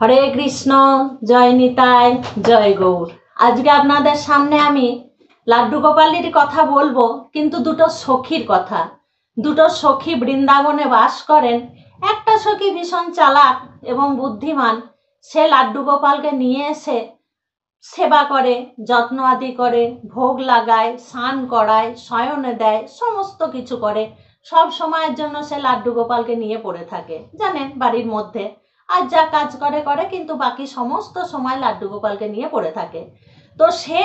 হরে কৃষ্ণ জয় নিতাই জয় গৌর আজকে আপনাদের সামনে আমি লাড্ডু গোপালির কথা বলবো কিন্তু দুটো সখীর কথা দুটো সখী বৃন্দাবনে বাস করেন একটা সখী ভীষণ চালাক এবং বুদ্ধিমান সে লাড্ডু গোপালকে নিয়ে এসে সেবা করে যত্ন আদি করে ভোগ লাগায় স্নান করায় শয়নে দেয় সমস্ত কিছু করে সব সময়ের জন্য সে লাড্ডু গোপালকে নিয়ে পড়ে থাকে জানেন বাড়ির মধ্যে আর যা কাজ করে করে কিন্তু বাকি সমস্ত সময় লাড্ডু গোপালকে নিয়ে পড়ে থাকে তো সে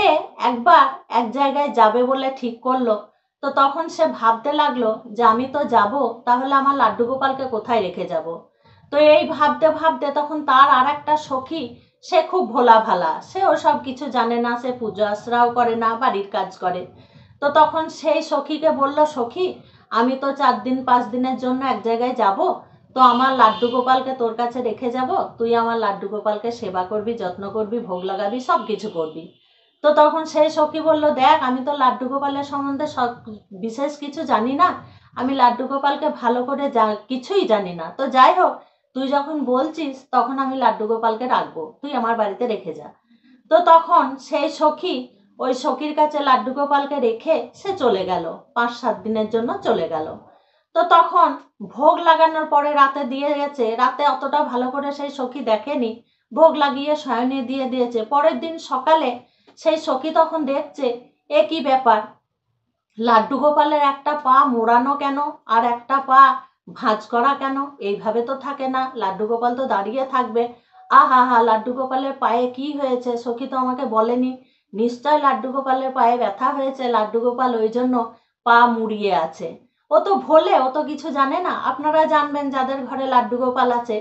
একবার এক জায়গায় যাবে বলে ঠিক করলো তো তখন সে ভাবতে লাগলো যে আমি তো যাব তাহলে আমার লাড্ডু গোপালকে কোথায় রেখে যাব তো এই ভাবতে ভাবতে তখন তার আর একটা সখী সে খুব ভোলা ভালা সে ওসব কিছু জানে না সে পুজো আশ্রাও করে না বাড়ির কাজ করে তো তখন সেই সখীকে বলল সখী আমি তো চার দিন পাঁচ দিনের জন্য এক জায়গায় যাব তো আমার লাড্ডু গোপালকে তোর কাছে রেখে যাব তুই আমার লাড্ডু গোপালকে সেবা করবি যত্ন করবি ভোগ লাগাবি সব কিছু করবি তো তখন সেই সখী বলল দেখ আমি তো লাড্ডু গোপালের সম্বন্ধে সব বিশেষ কিছু জানি না আমি লাড্ডু গোপালকে ভালো করে যা কিছুই জানি না তো যাই হোক তুই যখন বলছিস তখন আমি লাড্ডু গোপালকে রাখবো তুই আমার বাড়িতে রেখে যা তো তখন সেই সখী ওই সখীর কাছে লাড্ডু গোপালকে রেখে সে চলে গেল পাঁচ সাত দিনের জন্য চলে গেল তো তখন ভোগ লাগানোর পরে রাতে দিয়ে গেছে রাতে অতটা ভালো করে সেই সখী দেখেনি ভোগ লাগিয়ে শয়নে দিয়ে দিয়েছে পরের দিন সকালে সেই সখী তখন দেখছে এ কি ব্যাপার লাড্ডু গোপালের একটা পা মোড়ানো কেন আর একটা পা ভাঁজ করা কেন এইভাবে তো থাকে না লাড্ডু গোপাল তো দাঁড়িয়ে থাকবে আহা হা লাড্ডু গোপালের পায়ে কি হয়েছে সখী তো আমাকে বলেনি নিশ্চয় লাড্ডু গোপালের পায়ে ব্যথা হয়েছে লাড্ডু গোপাল ওই জন্য পা মুড়িয়ে আছে ও তো ভোলে ও তো কিছু জানে না আপনারা জানবেন যাদের ঘরে লাড্ডু গোপাল আছে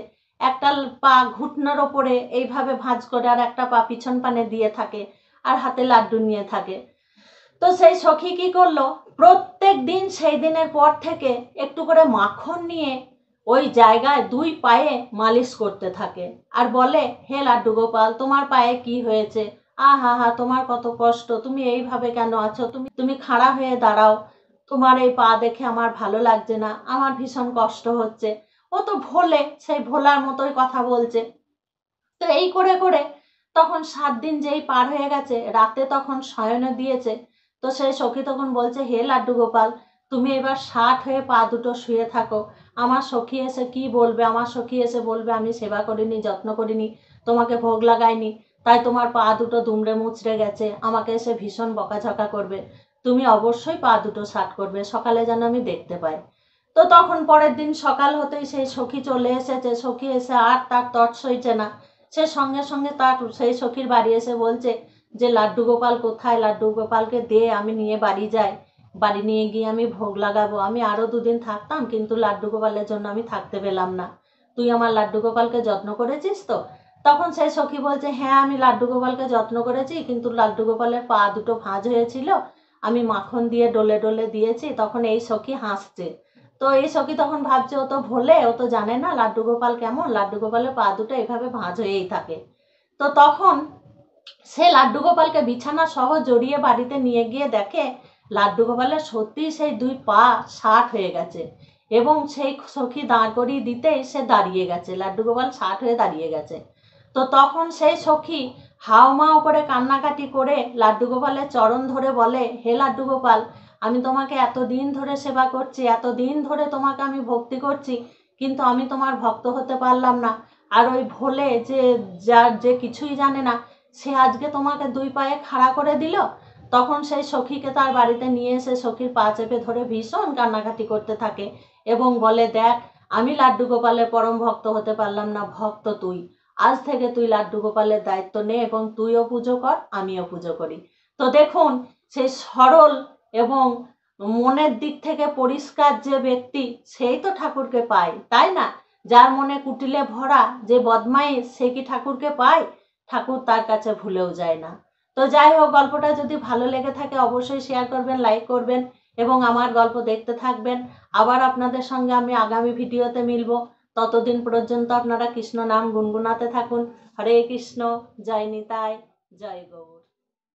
একটা পা ঘুটনার ওপরে এইভাবে ভাঁজ করে আর একটা পা পিছন পানে দিয়ে থাকে আর হাতে লাড্ডু নিয়ে থাকে তো সেই সখী কি করলো প্রত্যেক দিন সেই দিনের পর থেকে একটু করে মাখন নিয়ে ওই জায়গায় দুই পায়ে মালিশ করতে থাকে আর বলে হে লাড্ডু গোপাল তোমার পায়ে কি হয়েছে আহা হা তোমার কত কষ্ট তুমি এইভাবে কেন আছো তুমি তুমি খাড়া হয়ে দাঁড়াও তোমার এই পা দেখে আমার ভালো লাগছে না আমার ভীষণ কষ্ট হচ্ছে ও তো ভোলে সেই ভোলার মতোই কথা বলছে তো এই করে করে তখন সাত দিন যেই পার হয়ে গেছে রাতে তখন শয়নে দিয়েছে তো সেই সখী তখন বলছে হে লাড্ডু গোপাল তুমি এবার ষাট হয়ে পা দুটো শুয়ে থাকো আমার সখী এসে কি বলবে আমার সখী এসে বলবে আমি সেবা করিনি যত্ন করিনি তোমাকে ভোগ লাগাইনি তাই তোমার পা দুটো দুমড়ে মুচড়ে গেছে আমাকে এসে ভীষণ বকাঝকা করবে তুমি অবশ্যই পা দুটো শার্ট করবে সকালে যেন আমি দেখতে পাই তো তখন পরের দিন সকাল হতেই সেই সখী চলে এসেছে সখী এসে আর তার তট সইছে না সে সঙ্গে সঙ্গে তার সেই সখীর বাড়ি এসে বলছে যে লাড্ডু গোপাল কোথায় লাড্ডু গোপালকে দে আমি নিয়ে বাড়ি যাই বাড়ি নিয়ে গিয়ে আমি ভোগ লাগাবো আমি আরও দুদিন থাকতাম কিন্তু লাড্ডু গোপালের জন্য আমি থাকতে পেলাম না তুই আমার লাড্ডু গোপালকে যত্ন করেছিস তো তখন সেই সখী বলছে হ্যাঁ আমি লাড্ডু গোপালকে যত্ন করেছি কিন্তু লাড্ডু গোপালের পা দুটো ভাঁজ হয়েছিল আমি মাখন দিয়ে ডলে ডলে দিয়েছি তখন এই সখী হাসছে তো এই সখী তখন ভাবছে ও তো ভোলে ও তো জানে না লাড্ডু গোপাল কেমন লাড্ডু গোপালের পা দুটো এভাবে ভাঁজ হয়েই থাকে তো তখন সে লাড্ডু গোপালকে বিছানা সহ জড়িয়ে বাড়িতে নিয়ে গিয়ে দেখে লাড্ডু গোপালের সত্যি সেই দুই পা ষাট হয়ে গেছে এবং সেই সখী দাঁড় করিয়ে দিতেই সে দাঁড়িয়ে গেছে লাড্ডু গোপাল ষাট হয়ে দাঁড়িয়ে গেছে তো তখন সেই সখী হাওমা করে কান্নাকাটি করে লাড্ডু গোপালের চরণ ধরে বলে হে লাড্ডু গোপাল আমি তোমাকে এতদিন ধরে সেবা করছি এতদিন ধরে তোমাকে আমি ভক্তি করছি কিন্তু আমি তোমার ভক্ত হতে পারলাম না আর ওই ভোলে যে যার যে কিছুই জানে না সে আজকে তোমাকে দুই পায়ে খাড়া করে দিল তখন সেই সখীকে তার বাড়িতে নিয়ে এসে সখীর পা চেপে ধরে ভীষণ কান্নাকাটি করতে থাকে এবং বলে দেখ আমি লাড্ডু গোপালের পরম ভক্ত হতে পারলাম না ভক্ত তুই আজ থেকে তুই লাড্ডু গোপালের দায়িত্ব নে এবং তুইও পুজো কর আমিও পুজো করি তো দেখুন সে সরল এবং মনের দিক থেকে পরিষ্কার যে ব্যক্তি সেই তো ঠাকুরকে পায় তাই না যার মনে কুটিলে ভরা যে বদমাই সে কি ঠাকুরকে পায় ঠাকুর তার কাছে ভুলেও যায় না তো যাই হোক গল্পটা যদি ভালো লেগে থাকে অবশ্যই শেয়ার করবেন লাইক করবেন এবং আমার গল্প দেখতে থাকবেন আবার আপনাদের সঙ্গে আমি আগামী ভিডিওতে মিলবো ততদিন পর্যন্ত আপনারা কৃষ্ণ নাম গুনগুনাতে থাকুন হরে কৃষ্ণ জয় নিতাই জয় গৌর